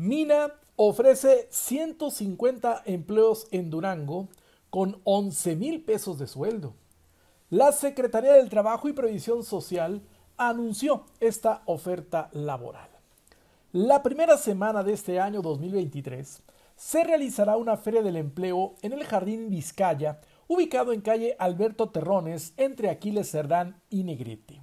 Mina ofrece 150 empleos en Durango con 11 mil pesos de sueldo. La Secretaría del Trabajo y Previsión Social anunció esta oferta laboral. La primera semana de este año 2023 se realizará una feria del empleo en el Jardín Vizcaya, ubicado en calle Alberto Terrones, entre Aquiles Cerdán y Negrete.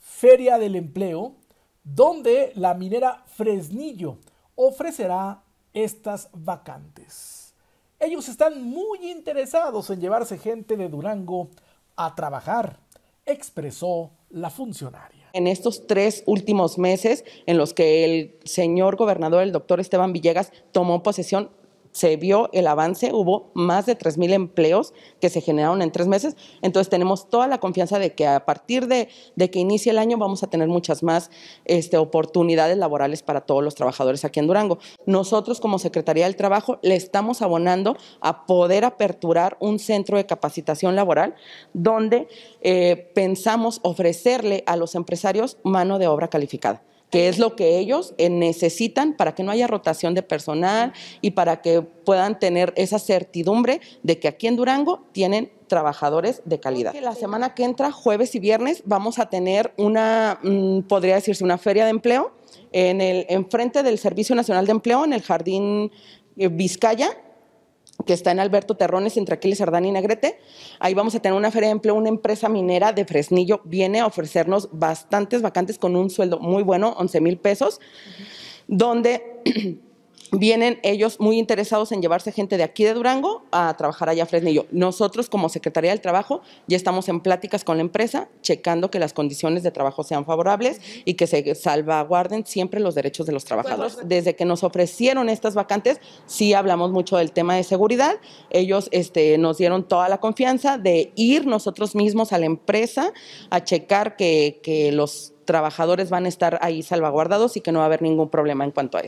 Feria del Empleo, donde la minera Fresnillo ofrecerá estas vacantes. Ellos están muy interesados en llevarse gente de Durango a trabajar, expresó la funcionaria. En estos tres últimos meses en los que el señor gobernador, el doctor Esteban Villegas, tomó posesión, se vio el avance, hubo más de 3.000 empleos que se generaron en tres meses, entonces tenemos toda la confianza de que a partir de, que inicie el año vamos a tener muchas más este, oportunidades laborales para todos los trabajadores aquí en Durango. Nosotros como Secretaría del Trabajo le estamos abonando a poder aperturar un centro de capacitación laboral donde eh, pensamos ofrecerle a los empresarios mano de obra calificada que es lo que ellos eh, necesitan para que no haya rotación de personal y para que puedan tener esa certidumbre de que aquí en Durango tienen trabajadores de calidad. La semana que entra, jueves y viernes, vamos a tener una, mm, podría decirse, una feria de empleo en el enfrente del Servicio Nacional de Empleo, en el Jardín eh, Vizcaya que está en Alberto Terrones, entre Aquiles Ardán y Negrete. Ahí vamos a tener una feria de empleo, una empresa minera de Fresnillo viene a ofrecernos bastantes vacantes con un sueldo muy bueno, 11 mil pesos, donde vienen ellos muy interesados en llevarse gente de aquí de Durango a trabajar allá a Fresnillo. Nosotros como Secretaría del Trabajo ya estamos en pláticas con la empresa, checando que las condiciones de trabajo sean favorables y que se salvaguarden siempre los derechos de los pues, trabajadores. Desde que nos ofrecieron estas vacantes, sí hablamos mucho del tema de seguridad. Ellos este, nos dieron toda la confianza de ir nosotros mismos a la empresa a checar que, que los trabajadores van a estar ahí salvaguardados y que no va a haber ningún problema en cuanto a eso.